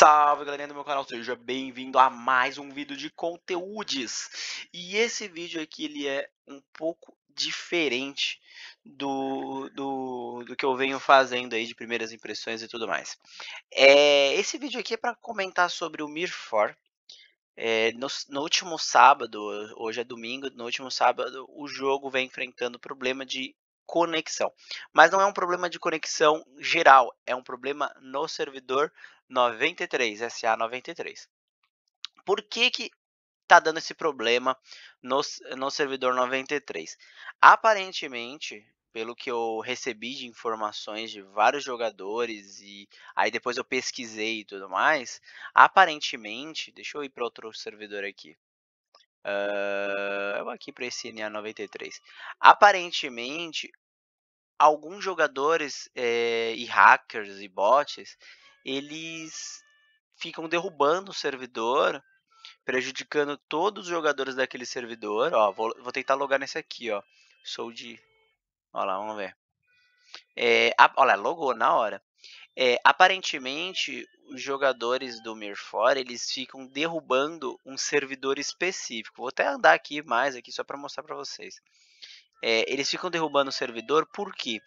Salve galerinha do meu canal, seja bem-vindo a mais um vídeo de conteúdos. E esse vídeo aqui ele é um pouco diferente do, do, do, que eu venho fazendo aí de primeiras impressões e tudo mais. É, esse vídeo aqui é para comentar sobre o Mirfor. É, no, no último sábado, hoje é domingo, no último sábado o jogo vem enfrentando o problema de conexão. Mas não é um problema de conexão geral, é um problema no servidor 93, SA93. Por que que tá dando esse problema no, no servidor 93? Aparentemente, pelo que eu recebi de informações de vários jogadores e aí depois eu pesquisei e tudo mais, aparentemente, deixa eu ir para outro servidor aqui. Uh, eu vou aqui para esse NA93. Aparentemente, alguns jogadores é, e hackers e bots, eles ficam derrubando o servidor, prejudicando todos os jogadores daquele servidor. Ó, vou, vou tentar logar nesse aqui, ó. Sou de... Ó lá, vamos ver. É, a, olha, logou na hora. É, aparentemente, os jogadores do Mirfor, eles ficam derrubando um servidor específico. Vou até andar aqui mais aqui só para mostrar para vocês. É, eles ficam derrubando o servidor por quê?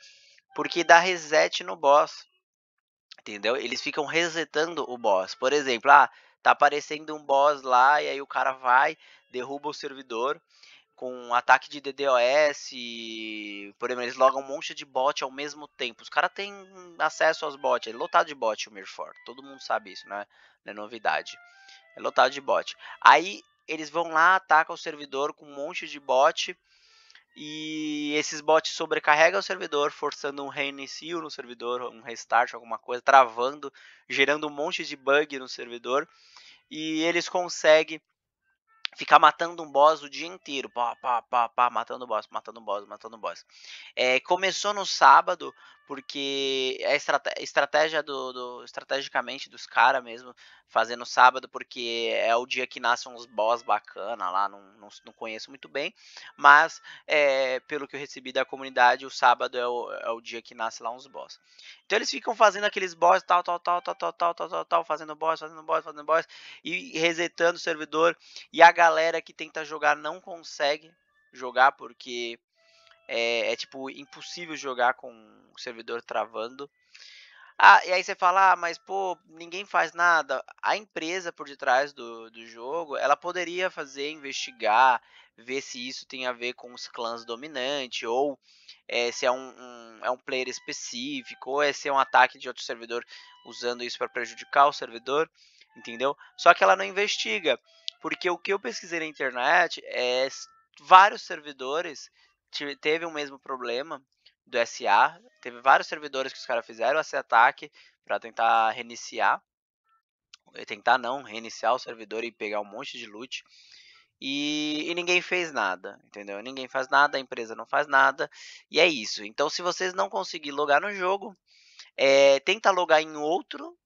Porque dá reset no boss. Entendeu? Eles ficam resetando o boss. Por exemplo, ah, tá aparecendo um boss lá e aí o cara vai, derruba o servidor com um ataque de DDoS, e, por exemplo, eles logam um monte de bot ao mesmo tempo. Os caras têm acesso aos bots, é lotado de bot o Mirfort, todo mundo sabe isso, né? Não é novidade. É lotado de bot. Aí eles vão lá, atacam o servidor com um monte de bot, e esses bots sobrecarregam o servidor, forçando um reinicio no servidor, um restart, alguma coisa, travando, gerando um monte de bug no servidor. E eles conseguem ficar matando um boss o dia inteiro. Pá, pá, pá, pá, matando boss, matando boss, matando boss. É, começou no sábado, porque é estratégia do, do estrategicamente dos caras mesmo fazendo sábado, porque é o dia que nascem uns boss bacana lá, não, não, não conheço muito bem, mas é, pelo que eu recebi da comunidade, o sábado é o, é o dia que nasce lá uns boss. Então eles ficam fazendo aqueles boss, tal, tal, tal, tal, tal, tal, tal, tal, tal fazendo boss, fazendo boss, fazendo boss, e resetando o servidor, e a galera que tenta jogar não consegue jogar porque é, é tipo impossível jogar com o servidor travando. Ah, e aí você fala, ah, mas pô, ninguém faz nada. A empresa por detrás do, do jogo, ela poderia fazer, investigar, ver se isso tem a ver com os clãs dominantes, ou é, se é um, um, é um player específico, ou é se é um ataque de outro servidor usando isso para prejudicar o servidor, entendeu? Só que ela não investiga, porque o que eu pesquisei na internet é vários servidores teve o mesmo problema do SA. Teve vários servidores que os caras fizeram esse ataque para tentar reiniciar. Eh, tentar não, reiniciar o servidor e pegar um monte de loot. E, e, ninguém fez nada, entendeu? Ninguém faz nada, a empresa não faz nada, e é isso. Então, se vocês não conseguirem logar no jogo, é, tenta logar em outro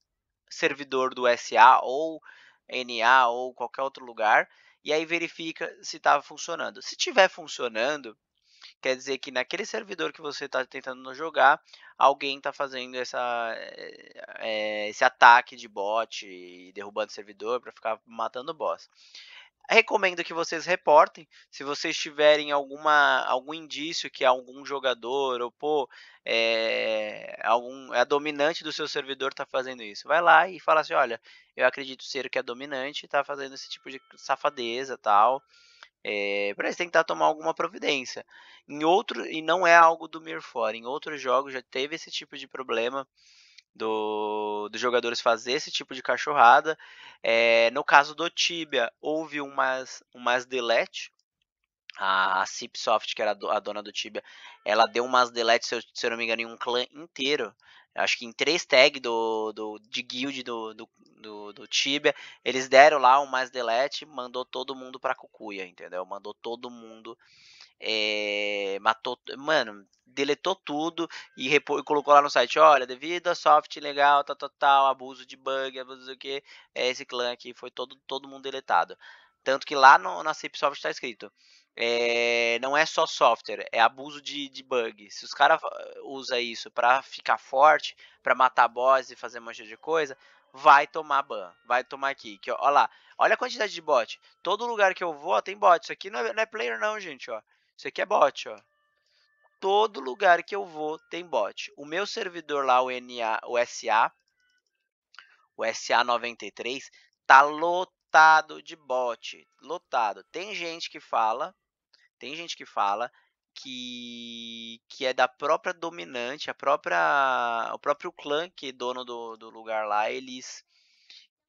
servidor do SA ou NA ou qualquer outro lugar, e aí verifica se estava tá funcionando. Se tiver funcionando, Quer dizer que naquele servidor que você está tentando jogar, alguém está fazendo essa, é, esse ataque de bot e derrubando o servidor para ficar matando o boss. Recomendo que vocês reportem. Se vocês tiverem alguma, algum indício que algum jogador ou pô, é, algum, é a dominante do seu servidor está fazendo isso, vai lá e fala assim: olha, eu acredito ser que é dominante, está fazendo esse tipo de safadeza tal é, eh, para eles tentar tomar alguma providência. Em outro e não é algo do Mir fora. Em outros jogos já teve esse tipo de problema do, dos jogadores fazer esse tipo de cachorrada. É, no caso do Tibia houve umas umas delete. A, a Cipsoft, que era a dona do Tibia, ela deu umas delete, se eu, se eu não me engano, em um clã inteiro acho que em três tags do, do, de guild do, do, do, do Tibia, eles deram lá um mais delete, mandou todo mundo pra cucuia, entendeu? Mandou todo mundo. É, matou, mano, deletou tudo e, e, colocou lá no site, olha, devido a soft legal, tal, tal, tal, abuso de bug, abuso do que, é, esse clã aqui foi todo, todo mundo deletado. Tanto que lá no, na Cipsoft está escrito, é, não é só software, é abuso de, de bug. Se os caras eh, usam isso para ficar forte, para matar boss e fazer um monte de coisa, vai tomar ban, vai tomar kick. Ó, lá, olha a quantidade de bot. Todo lugar que eu vou, ó, tem bot. Isso aqui não é, não é player não, gente, ó. Isso aqui é bot, ó. Todo lugar que eu vou tem bot. O meu servidor lá, o, NA, o SA, o SA93, tá lotado de bot, lotado. Tem gente que fala, tem gente que fala que, que é da própria dominante, a própria o próprio clã que é dono do, do lugar lá, eles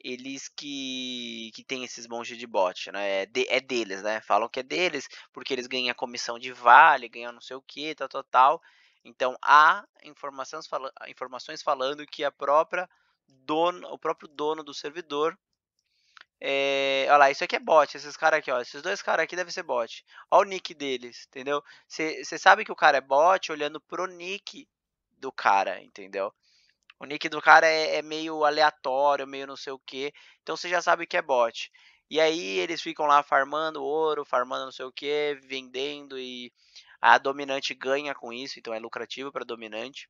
eles que, que tem esses monges de bot, né? É, de, é deles, né? Falam que é deles, porque eles ganham a comissão de vale, ganham não sei o que, tal, tal, tal. Então há informações, fala, informações falando que a própria dono, o próprio dono do servidor é, olha lá, isso aqui é bot, esses caras aqui, ó. Esses dois caras aqui devem ser bot. Olha o nick deles, entendeu? Você sabe que o cara é bot olhando pro nick do cara, entendeu? O nick do cara é, é meio aleatório, meio não sei o que. Então você já sabe que é bot. E aí eles ficam lá farmando ouro, farmando não sei o que, vendendo e a dominante ganha com isso, então é lucrativo para dominante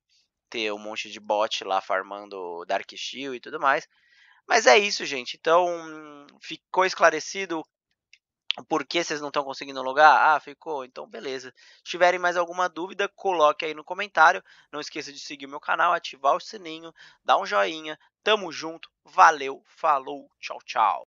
ter um monte de bot lá farmando Dark Shield e tudo mais. Mas é isso, gente. Então, ficou esclarecido por que vocês não estão conseguindo logar? Ah, ficou? Então, beleza. Se tiverem mais alguma dúvida, coloque aí no comentário. Não esqueça de seguir o meu canal, ativar o sininho, dar um joinha. Tamo junto, valeu, falou, tchau, tchau.